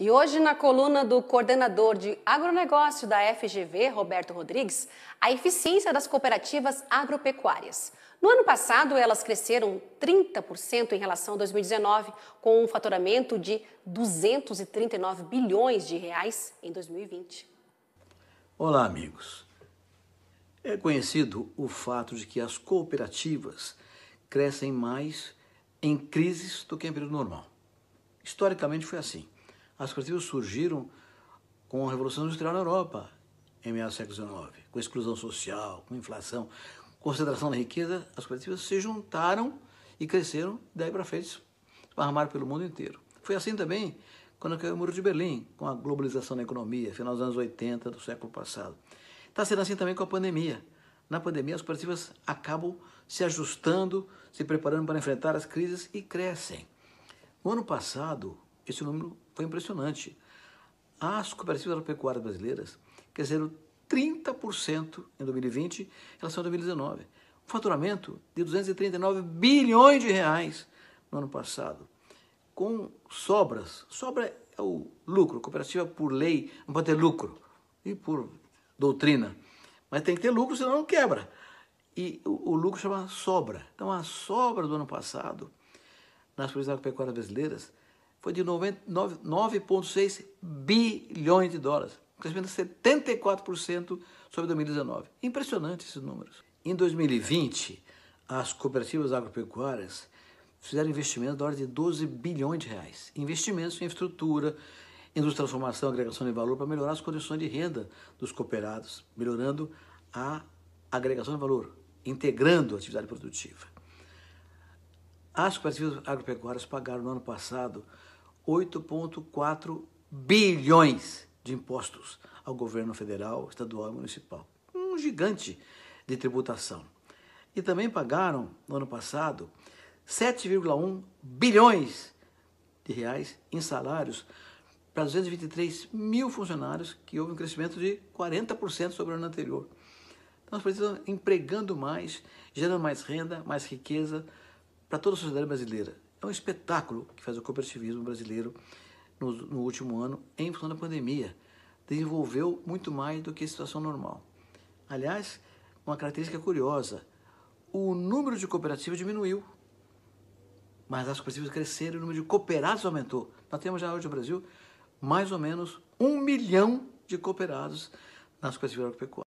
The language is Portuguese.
E hoje, na coluna do coordenador de agronegócio da FGV, Roberto Rodrigues, a eficiência das cooperativas agropecuárias. No ano passado, elas cresceram 30% em relação a 2019, com um faturamento de 239 bilhões de reais em 2020. Olá, amigos. É conhecido o fato de que as cooperativas crescem mais em crises do que em período normal. Historicamente foi assim as cooperativas surgiram com a Revolução Industrial na Europa, em meados do século XIX, com exclusão social, com inflação, concentração da riqueza, as cooperativas se juntaram e cresceram, daí para frente, esparramaram pelo mundo inteiro. Foi assim também quando caiu o Muro de Berlim, com a globalização da economia, final dos anos 80 do século passado. Está sendo assim também com a pandemia. Na pandemia, as cooperativas acabam se ajustando, se preparando para enfrentar as crises e crescem. No ano passado, esse número foi impressionante. As cooperativas agropecuárias brasileiras cresceram 30% em 2020 em relação a 2019. Um faturamento de 239 bilhões de reais no ano passado, com sobras. Sobra é o lucro. cooperativa, por lei, não pode ter lucro e por doutrina. Mas tem que ter lucro, senão não quebra. E o, o lucro chama sobra. Então, a sobra do ano passado nas cooperativas agropecuárias brasileiras foi de 9,6 bilhões de dólares, um crescimento de 74% sobre 2019. Impressionante esses números. Em 2020, as cooperativas agropecuárias fizeram investimentos da ordem de 12 bilhões de reais. Investimentos em infraestrutura, indústria transformação, agregação de valor para melhorar as condições de renda dos cooperados, melhorando a agregação de valor, integrando a atividade produtiva. As cooperativas agropecuárias pagaram no ano passado 8,4 bilhões de impostos ao governo federal, estadual e municipal. Um gigante de tributação. E também pagaram, no ano passado, 7,1 bilhões de reais em salários para 223 mil funcionários, que houve um crescimento de 40% sobre o ano anterior. Então, nós precisamos empregando mais, gerando mais renda, mais riqueza para toda a sociedade brasileira. É um espetáculo que faz o cooperativismo brasileiro no, no último ano em função da pandemia. Desenvolveu muito mais do que a situação normal. Aliás, uma característica curiosa: o número de cooperativas diminuiu, mas as cooperativas cresceram e o número de cooperados aumentou. Nós temos já hoje no Brasil mais ou menos um milhão de cooperados nas cooperativas agropecuárias.